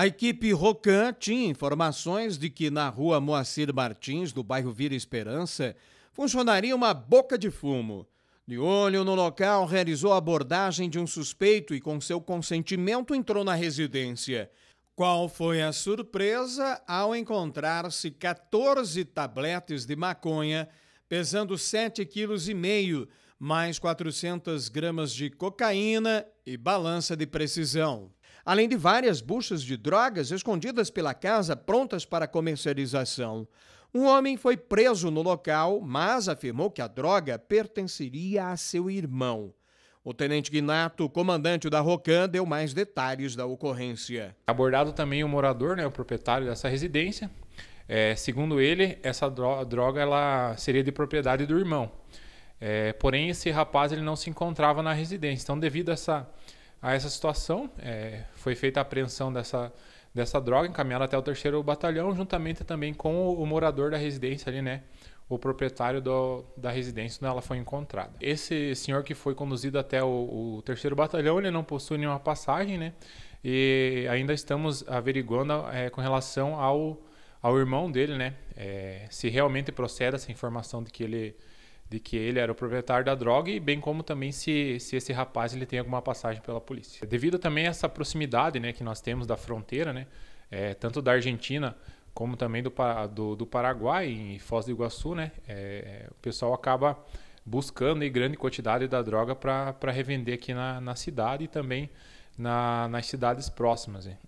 A equipe Rocan tinha informações de que na rua Moacir Martins, do bairro Vira Esperança, funcionaria uma boca de fumo. De olho no local, realizou a abordagem de um suspeito e, com seu consentimento, entrou na residência. Qual foi a surpresa ao encontrar-se 14 tabletes de maconha, pesando 7,5 kg, mais 400 gramas de cocaína e balança de precisão além de várias buchas de drogas escondidas pela casa prontas para comercialização. Um homem foi preso no local, mas afirmou que a droga pertenceria a seu irmão. O tenente Guinato, comandante da Rocan, deu mais detalhes da ocorrência. Abordado também o morador, né, o proprietário dessa residência. É, segundo ele, essa droga ela seria de propriedade do irmão. É, porém, esse rapaz ele não se encontrava na residência. Então, devido a essa a essa situação. É, foi feita a apreensão dessa, dessa droga, encaminhada até o terceiro batalhão, juntamente também com o, o morador da residência ali, né? O proprietário do, da residência onde ela foi encontrada. Esse senhor que foi conduzido até o, o terceiro batalhão, ele não possui nenhuma passagem, né? E ainda estamos averiguando é, com relação ao, ao irmão dele, né? É, se realmente procede essa informação de que ele de que ele era o proprietário da droga e bem como também se, se esse rapaz ele tem alguma passagem pela polícia. Devido também a essa proximidade né, que nós temos da fronteira, né, é, tanto da Argentina como também do, do, do Paraguai, em Foz do Iguaçu, né, é, o pessoal acaba buscando aí, grande quantidade da droga para revender aqui na, na cidade e também na, nas cidades próximas. Né.